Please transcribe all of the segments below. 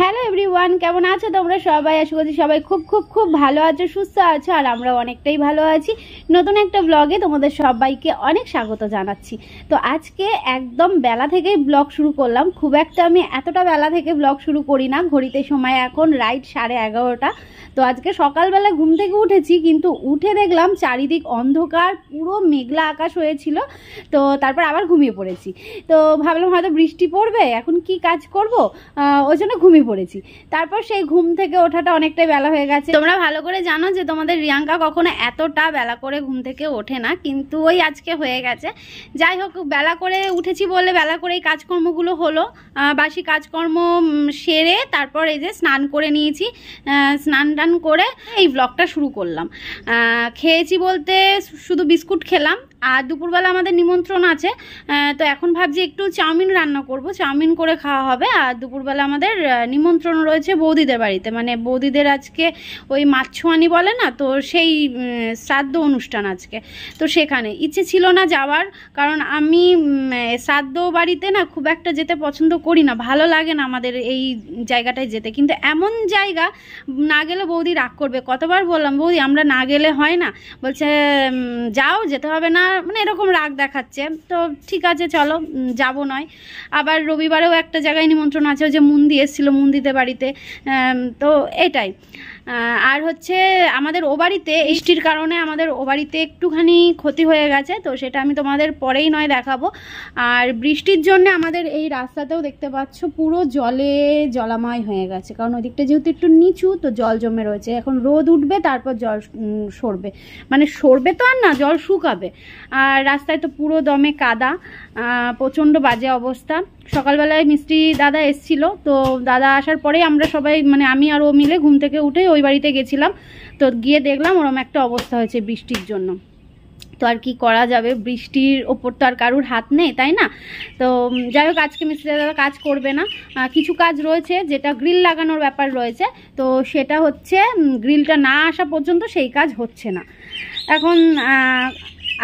Hello everyone কেমন আছো তোমরা সবাই আশা করছি সবাই খুব খুব খুব ভালো আছো সুস্থ আছো আর আমরা অনেকটাই ভালো আছি নতুন একটা ব্লগে তোমাদের সবাইকে অনেক স্বাগত জানাচ্ছি তো আজকে একদম বেলা থেকেই ব্লগ শুরু করলাম খুব একটা আমি এতটা বেলা থেকে ব্লগ শুরু করি না ঘড়িতে সময় এখন রাইট সাড়ে এগারোটা তো আজকে সকালবেলা ঘুম থেকে উঠেছি কিন্তু উঠে দেখলাম চারিদিক অন্ধকার পুরো মেঘলা আকাশ হয়েছিল তো তারপর আবার ঘুমিয়ে পড়েছি তো ভাবলাম হয়তো বৃষ্টি পড়বে এখন কি কাজ করব ওই জন্য ঘুমিয়ে ঘুমিয়ে পড়েছি তারপর সেই ঘুম থেকে ওঠাটা অনেকটাই বেলা হয়ে গেছে তোমরা ভালো করে জানো যে তোমাদের রিয়াঙ্কা কখনো এতটা বেলা করে ঘুম থেকে ওঠে না কিন্তু ওই আজকে হয়ে গেছে যাই হোক বেলা করে উঠেছি বলে বেলা করে এই কাজকর্মগুলো হলো বাসি কাজকর্ম সেরে তারপর এই যে স্নান করে নিয়েছি স্নান টান করে এই ব্লগটা শুরু করলাম খেয়েছি বলতে শুধু বিস্কুট খেলাম আর দুপুরবেলা আমাদের নিমন্ত্রণ আছে তো এখন ভাবছি একটু চাউমিন রান্না করব চাউমিন করে খাওয়া হবে আর দুপুরবেলা আমাদের নিমন্ত্রণ রয়েছে বৌদিদের বাড়িতে মানে বৌদিদের আজকে ওই মাছুয়ানি বলে না তো সেই শ্রাদ্ধ অনুষ্ঠান আজকে তো সেখানে ইচ্ছে ছিল না যাওয়ার কারণ আমি শ্রাদ্ধ বাড়িতে না খুব একটা যেতে পছন্দ করি না ভালো লাগে না আমাদের এই জায়গাটায় যেতে কিন্তু এমন জায়গা না গেলে বৌদি রাগ করবে কতবার বললাম বৌদি আমরা না গেলে হয় না বলছে যাও যেতে হবে না মানে এরকম রাগ দেখাচ্ছে তো ঠিক আছে চলো যাব নয় আবার রবিবারেও একটা জায়গায় নিমন্ত্রণ আছে ওই যে মুন্দি এসেছিলো মুন্দিতে বাড়িতে তো এটাই আর হচ্ছে আমাদের ও বাড়িতে বৃষ্টির কারণে আমাদের ও বাড়িতে একটুখানি ক্ষতি হয়ে গেছে তো সেটা আমি তোমাদের পরেই নয় দেখাবো আর বৃষ্টির জন্য আমাদের এই রাস্তাতেও দেখতে পাচ্ছ পুরো জলে জলাময় হয়ে গেছে কারণ ওই দিকটা যেহেতু একটু নিচু তো জল জমে রয়েছে এখন রোদ উঠবে তারপর জল সরবে মানে সরবে তো আর না জল শুকাবে আর রাস্তায় তো পুরো দমে কাদা প্রচণ্ড বাজে অবস্থা সকালবেলায় মিষ্টি দাদা এসছিল তো দাদা আসার পরে আমরা সবাই মানে আমি আর ও মিলে ঘুম থেকে উঠে ওই বাড়িতে গেছিলাম তো গিয়ে দেখলাম ওরম একটা অবস্থা হয়েছে বৃষ্টির জন্য তো আর কি করা যাবে বৃষ্টির ওপর তো আর কারুর হাত নেই তাই না তো যাই হোক আজকে মিস্ত্রি দাদা কাজ করবে না কিছু কাজ রয়েছে যেটা গ্রিল লাগানোর ব্যাপার রয়েছে তো সেটা হচ্ছে গ্রিলটা না আসা পর্যন্ত সেই কাজ হচ্ছে না এখন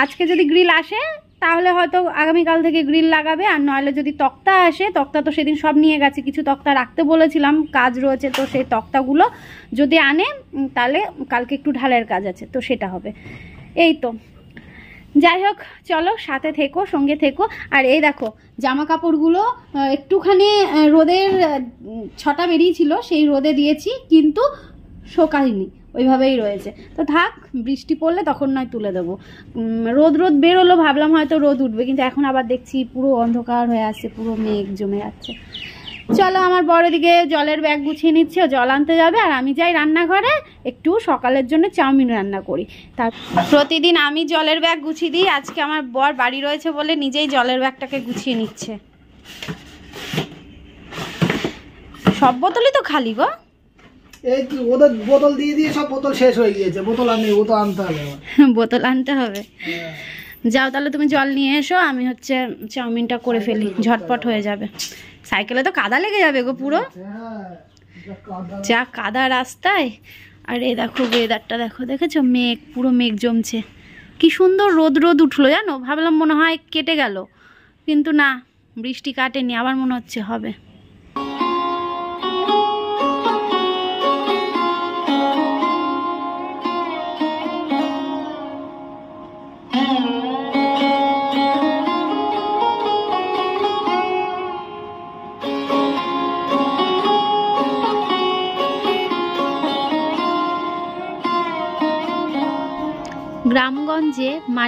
আজকে যদি গ্রিল আসে তাহলে হয়তো আগামীকাল থেকে গ্রিল লাগাবে আর নয়লে যদি তক্তা আসে তক্তা তো সেদিন সব নিয়ে গেছে কিছু তক্তা রাখতে বলেছিলাম কাজ রয়েছে তো সেই তক্তাগুলো যদি আনে তাহলে কালকে একটু ঢালের কাজ আছে তো সেটা হবে এই তো যাই হোক চলো সাথে থেকো সঙ্গে থেকো আর এই দেখো জামা কাপড়গুলো একটুখানি রোদের ছটা বেরিয়েছিল সেই রোদে দিয়েছি কিন্তু শোকায়নি ওইভাবেই রয়েছে তো থাক বৃষ্টি পড়লে তখন নয় তুলে দেবো রোদ রোদ বেরোলো ভাবলাম হয়তো রোদ উঠবে কিন্তু এখন আবার দেখছি পুরো অন্ধকার হয়ে আসছে পুরো মেঘ জমে যাচ্ছে চলো আমার বড় দিকে জলের ব্যাগ গুছিয়ে নিচ্ছে জল আনতে যাবে আর আমি যাই রান্নাঘরে একটু সকালের জন্য চাউমিন রান্না করি তার প্রতিদিন আমি জলের ব্যাগ গুছিয়ে দিই আজকে আমার বর বাড়ি রয়েছে বলে নিজেই জলের ব্যাগটাকে গুছিয়ে নিচ্ছে সব বোতলই তো খালি গো এই ওদের বোতল দিয়ে দিয়ে সব বোতল শেষ হয়ে গিয়েছে বোতল আনি ও তো আনতে হবে বোতল আনতে হবে যাও তাহলে তুমি জল নিয়ে এসো আমি হচ্ছে চাউমিনটা করে ফেলি ঝটপট হয়ে যাবে সাইকেলে তো কাদা লেগে যাবে গো পুরো যা কাদা রাস্তায় আর এ দেখো ওয়েদারটা দেখো দেখেছো মেঘ পুরো মেঘ জমছে কি সুন্দর রোদ রোদ উঠলো জানো ভাবলাম মনে হয় কেটে গেল কিন্তু না বৃষ্টি কাটেনি আবার মনে হচ্ছে হবে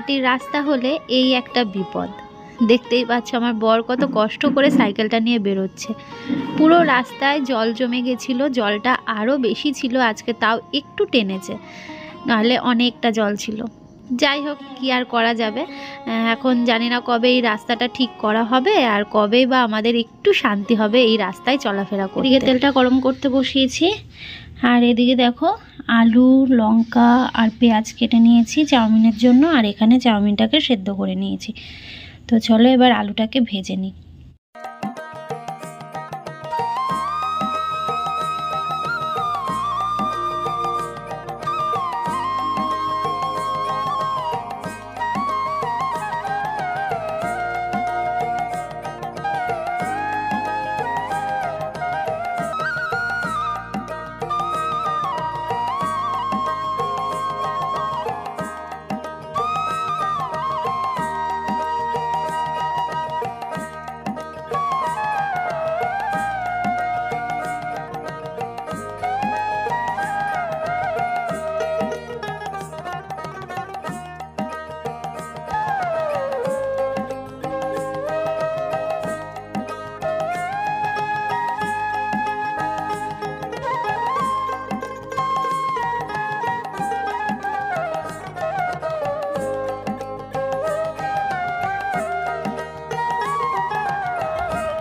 মাটির রাস্তা হলে এই একটা বিপদ দেখতেই পাচ্ছ আমার বর কত কষ্ট করে সাইকেলটা নিয়ে বেরোচ্ছে পুরো রাস্তায় জল জমে গেছিলো জলটা আরও বেশি ছিল আজকে তাও একটু টেনেছে নাহলে অনেকটা জল ছিল যাই হোক কি আর করা যাবে এখন জানি না কবে এই রাস্তাটা ঠিক করা হবে আর কবে বা আমাদের একটু শান্তি হবে এই রাস্তায় চলাফেরা করে তেলটা গরম করতে বসিয়েছি আর এদিকে দেখো আলু লঙ্কা আর পেঁয়াজ কেটে নিয়েছি চাউমিনের জন্য আর এখানে চাউমিনটাকে সেদ্ধ করে নিয়েছি তো চলো এবার আলুটাকে ভেজে নিই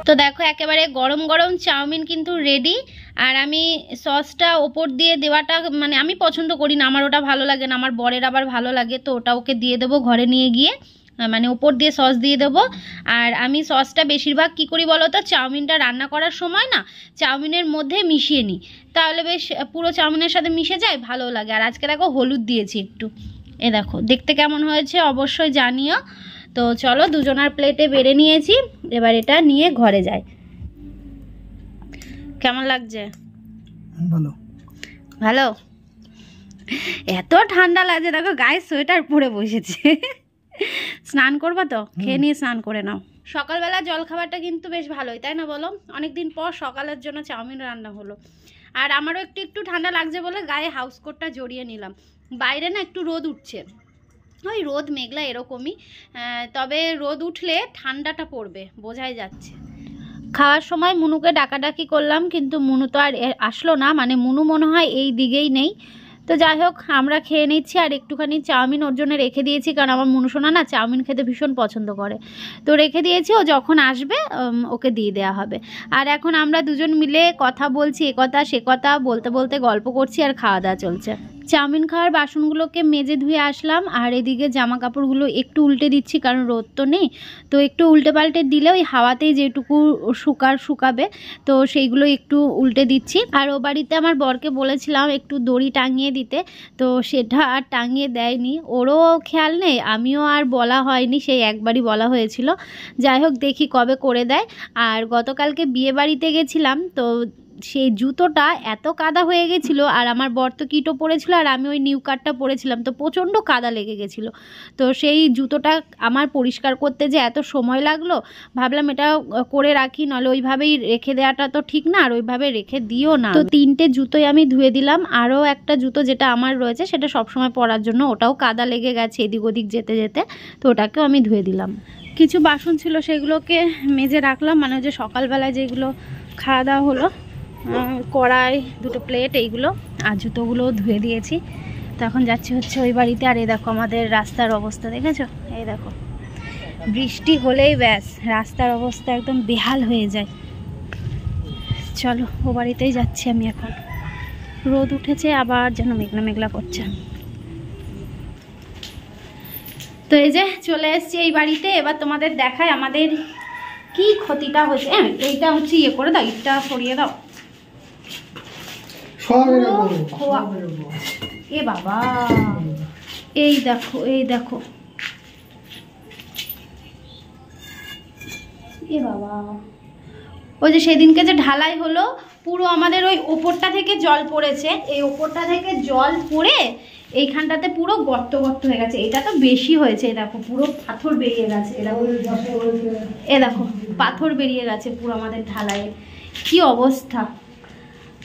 তো দেখো একেবারে গরম গরম চাউমিন কিন্তু রেডি আর আমি সসটা ওপর দিয়ে দেওয়াটা মানে আমি পছন্দ করি না আমার ওটা ভালো লাগে না আমার বরের আবার ভালো লাগে তো ওটা ওকে দিয়ে দেবো ঘরে নিয়ে গিয়ে মানে ওপর দিয়ে সস দিয়ে দেব আর আমি সসটা বেশিরভাগ কি করি বলো তো চাউমিনটা রান্না করার সময় না চাউমিনের মধ্যে মিশিয়ে নিই তাহলে বেশ পুরো চাউমিনের সাথে মিশে যায় ভালো লাগে আর আজকে দেখো হলুদ দিয়েছি একটু এ দেখো দেখতে কেমন হয়েছে অবশ্যই জানিও তো চলো দুজনার প্লেটে বেড়ে নিয়েছি এবার এটা নিয়ে ঘরে যাই কেমন লাগছে ভালো ভালো এত ঠান্ডা লাগছে দেখো গায়ে সোয়েটার পরে বসেছে স্নান করবা তো খেয়ে নিয়ে স্নান করে নাও সকালবেলা জলখাবারটা কিন্তু বেশ ভালোই তাই না বলো অনেকদিন পর সকালের জন্য চাউমিন রান্না হলো আর আমারও একটু একটু ঠান্ডা লাগছে বলে গায়ে হাউস কোটটা জড়িয়ে নিলাম বাইরে না একটু রোদ উঠছে ওই রোদ মেঘলা এরকমই তবে রোদ উঠলে ঠান্ডাটা পড়বে বোঝাই যাচ্ছে খাওয়ার সময় মুনুকে ডাকাডাকি করলাম কিন্তু মুনু তো আর আসলো না মানে মুনু মনে হয় এই দিকেই নেই তো যাই হোক আমরা খেয়ে নিচ্ছি আর একটুখানি চাউমিন ওর জন্য রেখে দিয়েছি কারণ আমার শোনা না চাউমিন খেতে ভীষণ পছন্দ করে তো রেখে দিয়েছি ও যখন আসবে ওকে দিয়ে দেওয়া হবে আর এখন আমরা দুজন মিলে কথা বলছি এ কথা সে কথা বলতে বলতে গল্প করছি আর খাওয়া দাওয়া চলছে চাউমিন খাওয়ার বাসনগুলোকে মেজে ধুয়ে আসলাম আর এদিকে জামা কাপড়গুলো একটু উল্টে দিচ্ছি কারণ রোদ তো নেই তো একটু উল্টে পাল্টে দিলে ওই হাওয়াতেই যেটুকু শুকার শুকাবে তো সেইগুলো একটু উল্টে দিচ্ছি আর ও বাড়িতে আমার বরকে বলেছিলাম একটু দড়ি টাঙিয়ে দিতে তো সেটা আর টাঙিয়ে দেয়নি ওরও খেয়াল নেই আমিও আর বলা হয়নি সেই একবারই বলা হয়েছিল যাই হোক দেখি কবে করে দেয় আর গতকালকে বিয়ে বাড়িতে গেছিলাম তো সেই জুতোটা এত কাদা হয়ে গেছিলো আর আমার বর তো কিটো পরেছিলো আর আমি ওই নিউ কার্ডটা পরেছিলাম তো প্রচণ্ড কাদা লেগে গেছিলো তো সেই জুতোটা আমার পরিষ্কার করতে যে এত সময় লাগলো ভাবলাম এটা করে রাখি নাহলে ওইভাবেই রেখে দেওয়াটা তো ঠিক না আর ওইভাবে রেখে দিও না তো তিনটে জুতোই আমি ধুয়ে দিলাম আরও একটা জুতো যেটা আমার রয়েছে সেটা সবসময় পরার জন্য ওটাও কাদা লেগে গেছে এদিক ওদিক যেতে যেতে তো ওটাকেও আমি ধুয়ে দিলাম কিছু বাসন ছিল সেগুলোকে মেজে রাখলাম মানে যে সকালবেলায় যেগুলো খাওয়া দাওয়া হলো কড়াই দুটো প্লেট এইগুলো আর জুতোগুলো ধুয়ে দিয়েছি তো এখন যাচ্ছি হচ্ছে ওই বাড়িতে আর এই দেখো আমাদের রাস্তার অবস্থা দেখেছো এই দেখো বৃষ্টি হলেই ব্যাস রাস্তার অবস্থা একদম বেহাল হয়ে যায় চলো ও বাড়িতেই যাচ্ছি আমি এখন রোদ উঠেছে আবার যেন মেঘলা মেঘলা করছে তো এই যে চলে এসছি এই বাড়িতে এবার তোমাদের দেখায় আমাদের কি ক্ষতিটা হয়েছে হ্যাঁ, এইটা হচ্ছে ইয়ে করে দাও ইটটা সরিয়ে দাও এ বাবা এই দেখো এই দেখো এ বাবা ওই যে সেদিনকে যে ঢালাই হলো পুরো আমাদের ওই ওপরটা থেকে জল পড়েছে এই ওপরটা থেকে জল পড়ে এইখানটাতে পুরো গর্ত গর্ত হয়ে গেছে এটা তো বেশি হয়েছে দেখো পুরো পাথর বেরিয়ে গেছে এ দেখো পাথর বেরিয়ে গেছে পুরো আমাদের ঢালাইয়ের কি অবস্থা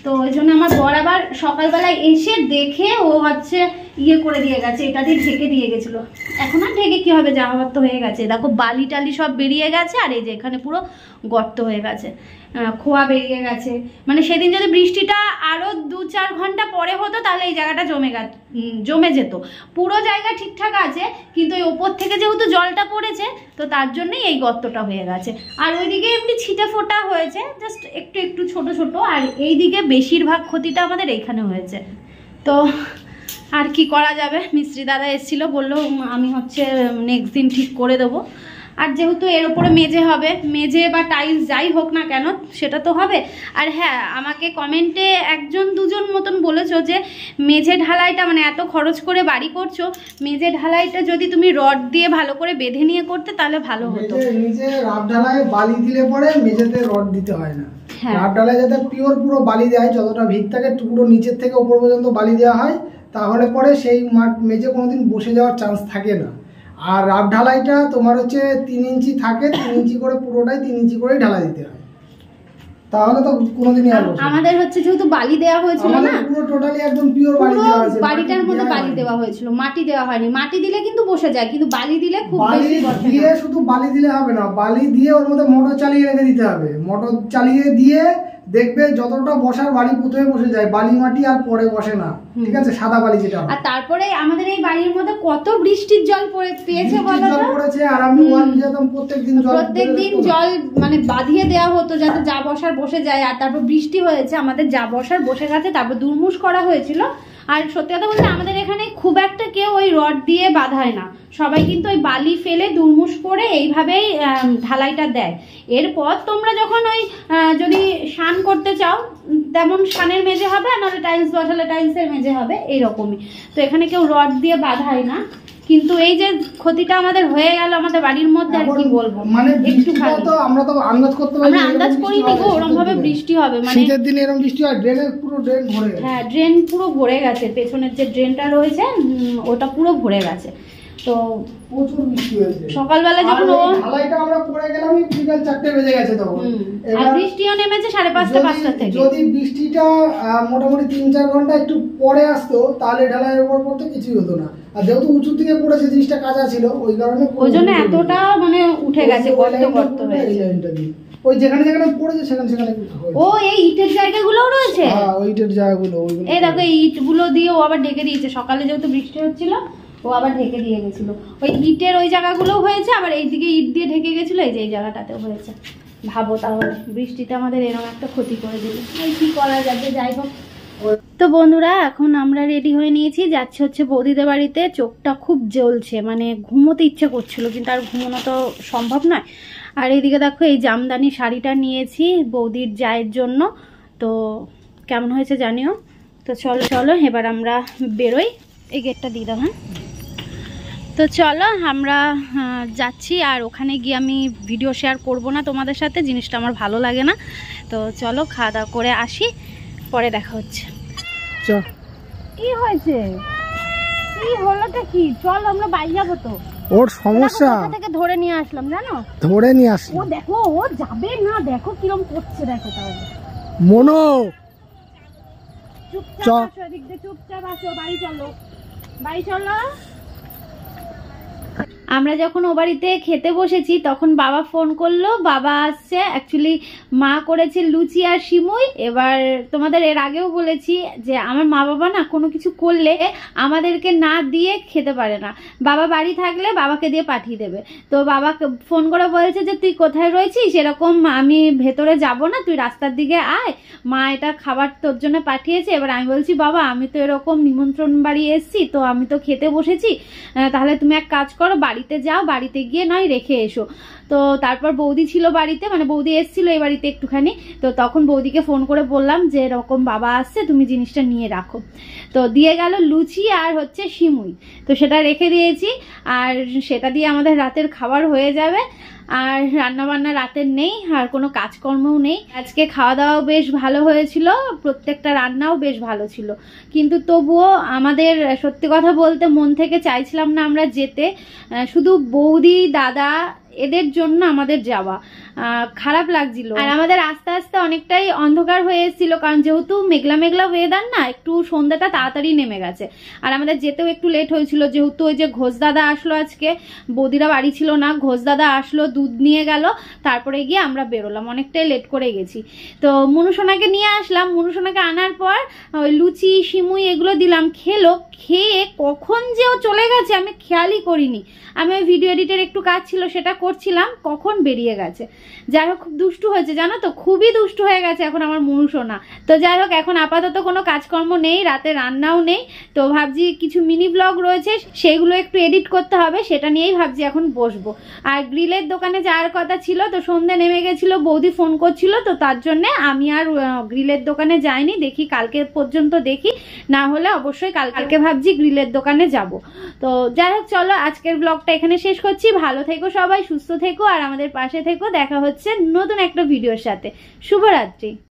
তো ওই জন্য আমার আবার সকালবেলায় এসে দেখে ও হচ্ছে ইয়ে করে দিয়ে গেছে এটা দিয়ে ঢেকে দিয়ে গেছিলো এখন আর ঢেকে কী হবে যা হাত তো হয়ে গেছে দেখো বালি টালি সব বেরিয়ে গেছে আর এই যে এখানে পুরো গর্ত হয়ে গেছে খোয়া বেরিয়ে গেছে মানে সেদিন যদি বৃষ্টিটা আরও দু চার ঘন্টা পরে হতো তাহলে এই জায়গাটা জমে গে জমে যেত পুরো জায়গা ঠিকঠাক আছে কিন্তু এই ওপর থেকে যেহেতু জলটা পড়েছে তো তার জন্যই এই গর্তটা হয়ে গেছে আর ওইদিকে এমনি ছিটে ফোটা হয়েছে জাস্ট একটু একটু ছোট ছোট আর এই দিকে বেশিরভাগ ক্ষতিটা আমাদের এইখানে হয়েছে তো আর কি করা যাবে মিস্ত্রি দাদা এসেছিল বললো আমি হচ্ছে নেক্সট দিন ঠিক করে দেবো আর যেহেতু এর উপরে মেজে হবে মেজে বা টাইলস যাই হোক না কেন সেটা তো হবে আর হ্যাঁ আমাকে কমেন্টে একজন দুজন মতন বলেছো যে মেঝে ঢালাইটা মানে এত খরচ করে বাড়ি করছো মেঝে ঢালাইটা যদি তুমি রড দিয়ে ভালো করে বেঁধে নিয়ে করতে তাহলে ভালো হতো মেঝে রাব ঢালাই বালি দিলে পরে মেঝেতে রড দিতে হয় না হ্যাঁ। রাব ঢালাই যাতে পিওর পুরো বালি দেয় যতটা ভিত থাকে টুকরো নিচের থেকে উপর পর্যন্ত বালি দেওয়া হয় তাহলে পরে সেই মাঠ মেঝে কোনোদিন বসে যাওয়ার চান্স থাকে না আর রাফ ঢালাইটা তোমার হচ্ছে তিন ইঞ্চি থাকে তিন ইঞ্চি করে পুরোটাই তিন ইঞ্চি করেই ঢালাই দিতে হয় তাহলে তো কোনোদিনই আর আমাদের হচ্ছে যেহেতু বালি দেওয়া হয়েছিল না পুরো টোটালি একদম পিওর বালি দেওয়া হয়েছে বাড়িটার মধ্যে বালি দেওয়া হয়েছিল মাটি দেওয়া হয়নি মাটি দিলে কিন্তু বসে যায় কিন্তু বালি দিলে খুব বেশি বসে দিয়ে শুধু বালি দিলে হবে না বালি দিয়ে ওর মধ্যে মোটর চালিয়ে রেখে দিতে হবে মোটর চালিয়ে দিয়ে দেখবে যতটা বসার বাড়ি প্রথমে বসে যায় বালি মাটি আর পরে বসে না ঠিক আছে সাদা বালি যেটা আর তারপরে আমাদের এই বাড়ির মধ্যে কত বৃষ্টির জল পড়ে পেয়েছে বলো পড়েছে প্রত্যেকদিন জল মানে বাঁধিয়ে দেওয়া হতো যাতে যা বসার বসে যায় আর তারপর বৃষ্টি হয়েছে আমাদের যা বসার বসে গেছে তারপর দুর্মুষ করা হয়েছিল আর সত্যি কথা বলতে আমাদের এখানে খুব একটা কেউ ওই রড দিয়ে বাঁধায় না সবাই কিন্তু ওই বালি ফেলে দুর্মুষ করে এইভাবেই ঢালাইটা দেয় এরপর তোমরা যখন ওই যদি স্নান করতে চাও তেমন সানের মেঝে হবে আর নাহলে টাইলস বসালে টাইলসের মেঝে হবে এইরকমই তো এখানে কেউ রড দিয়ে বাঁধায় না কিন্তু এই যে ক্ষতিটা আমাদের হয়ে গেল আমাদের বাড়ির মধ্যে আর কি বলবো মানে একটু তো আমরা তো আন্দাজ করতে পারি আমরা আন্দাজ করি নি গো ওরকম ভাবে বৃষ্টি হবে মানে শীতের দিনে এরকম বৃষ্টি হয় ড্রেনের পুরো ড্রেন ভরে হ্যাঁ ড্রেন পুরো ভরে গেছে পেছনের যে ড্রেনটা রয়েছে ওটা পুরো ভরে গেছে তো প্রচুর বৃষ্টি হয়েছে সকালবেলা যখন ও ঢালাইটা আমরা পড়ে গেলাম চারটে বেজে গেছে তখন আর বৃষ্টিও নেমেছে সাড়ে পাঁচটা পাঁচটা থেকে যদি বৃষ্টিটা মোটামুটি তিন চার ঘন্টা একটু পরে আসতো তাহলে ঢালাইয়ের উপর পড়তে কিছুই হতো না আর যেহেতু উঁচু থেকে পড়েছে জিনিসটা কাঁচা ছিল ওই কারণে ওই জন্য এতটা মানে উঠে গেছে গর্ত গর্ত ওই যেখানে যেখানে পড়েছে সেখানে সেখানে ও এই ইটের জায়গাগুলোও রয়েছে হ্যাঁ ওই ইটের জায়গাগুলো এই দেখো এই ইটগুলো দিয়ে ও আবার ডেকে দিয়েছে সকালে যেহেতু বৃষ্টি হচ্ছিল ও আবার ঢেকে দিয়ে গেছিলো ওই ইটের ওই জায়গাগুলোও হয়েছে আবার এই দিকে ইট দিয়ে ঢেকে গেছিলো এই যে এই জায়গাটাতেও হয়েছে ভাবো তাহলে বৃষ্টিতে আমাদের এরকম একটা ক্ষতি করে দিল কি কী করা যাবে যাই হোক তো বন্ধুরা এখন আমরা রেডি হয়ে নিয়েছি যাচ্ছে হচ্ছে বৌদিদের বাড়িতে চোখটা খুব জ্বলছে মানে ঘুমোতে ইচ্ছে করছিল কিন্তু আর ঘুমোনো তো সম্ভব নয় আর এদিকে দেখো এই জামদানি শাড়িটা নিয়েছি বৌদির জায়ের জন্য তো কেমন হয়েছে জানিও তো চলো চলো এবার আমরা বেরোই এই গেটটা দিয়ে দাও হ্যাঁ তো চলো আমরা যাচ্ছি আর ওখানে গিয়ে আমি ভিডিও শেয়ার করব না তোমাদের সাথে জিনিসটা আমার ভালো লাগে না তো চলো খাওয়া দাওয়া করে আসি পরে দেখা হচ্ছে কি হয়েছে কি তো কি চল আমরা বাড়ি যাবো তো ওর সমস্যা থেকে ধরে নিয়ে আসলাম জানো ধরে নিয়ে আসলাম ও দেখো ও যাবে না দেখো কিরম করছে দেখো তাহলে মনো চুপচাপ আসো এদিক দিয়ে চুপচাপ আসো বাড়ি চলো বাড়ি চলো আমরা যখন ও বাড়িতে খেতে বসেছি তখন বাবা ফোন করলো বাবা আসছে অ্যাকচুয়ালি মা করেছে লুচি আর সিমুই এবার তোমাদের এর আগেও বলেছি যে আমার মা বাবা না কোনো কিছু করলে আমাদেরকে না দিয়ে খেতে পারে না বাবা বাড়ি থাকলে বাবাকে দিয়ে পাঠিয়ে দেবে তো বাবা ফোন করে বলেছে যে তুই কোথায় রয়েছিস এরকম আমি ভেতরে যাব না তুই রাস্তার দিকে আয় মা এটা খাবার তোর জন্য পাঠিয়েছে এবার আমি বলছি বাবা আমি তো এরকম নিমন্ত্রণ বাড়ি এসছি তো আমি তো খেতে বসেছি তাহলে তুমি এক কাজ করো বাড়ি বাড়িতে যাও বাড়িতে গিয়ে নয় রেখে এসো তো তারপর বৌদি ছিল বাড়িতে মানে বৌদি এসছিল এই বাড়িতে একটুখানি তো তখন বৌদিকে ফোন করে বললাম যে এরকম বাবা আসছে তুমি জিনিসটা নিয়ে রাখো তো দিয়ে গেল লুচি আর হচ্ছে শিমুই তো সেটা রেখে দিয়েছি আর সেটা দিয়ে আমাদের রাতের খাবার হয়ে যাবে আর রান্না বান্না রাতের নেই আর কোনো কাজকর্মও নেই আজকে খাওয়া দাওয়াও বেশ ভালো হয়েছিল প্রত্যেকটা রান্নাও বেশ ভালো ছিল কিন্তু তবুও আমাদের সত্যি কথা বলতে মন থেকে চাইছিলাম না আমরা যেতে শুধু বৌদি দাদা এদের জন্য আমাদের যাওয়া খারাপ লাগছিল আর আমাদের আস্তে আস্তে অনেকটাই অন্ধকার হয়ে এসেছিল কারণ যেহেতু মেঘলা মেঘলা ওয়েদার না একটু সন্ধ্যাটা তাড়াতাড়ি নেমে গেছে আর আমাদের যেতেও একটু লেট হয়েছিল যেহেতু ওই যে ঘোষ দাদা আসলো আজকে বদিরা বাড়ি ছিল না ঘোষ দাদা আসলো দুধ নিয়ে গেল তারপরে গিয়ে আমরা বেরোলাম অনেকটাই লেট করে গেছি তো মনুসোনাকে নিয়ে আসলাম মনুসোনাকে আনার পর ওই লুচি সিমুই এগুলো দিলাম খেলো খেয়ে কখন যে ও চলে গেছে আমি খেয়ালই করিনি আমি ওই ভিডিও এডিটের একটু কাজ ছিল সেটা করছিলাম কখন বেরিয়ে গেছে যাই হোক খুব দুষ্টু হয়েছে জানো তো খুবই দুষ্টু হয়ে গেছে এখন আমার না তো যাই হোক এখন আপাতত কোনো কাজকর্ম নেই রাতে রান্নাও নেই তো ভাবছি কিছু মিনি ব্লগ রয়েছে সেগুলো একটু এডিট করতে হবে সেটা নিয়েই ভাবছি এখন বসবো আর গ্রিলের দোকানে যাওয়ার কথা ছিল তো সন্ধ্যে নেমে গেছিলো বৌদি ফোন করছিল তো তার জন্যে আমি আর গ্রিলের দোকানে যাইনি দেখি কালকে পর্যন্ত দেখি না হলে অবশ্যই কালকে ভাবছি গ্রিলের দোকানে যাব তো যাই হোক চলো আজকের ব্লগটা এখানে শেষ করছি ভালো থেকো সবাই সুস্থ থেকো আর আমাদের পাশে থেকো দেখা হচ্ছে নতুন একটা ভিডিওর সাথে শুভরাত্রি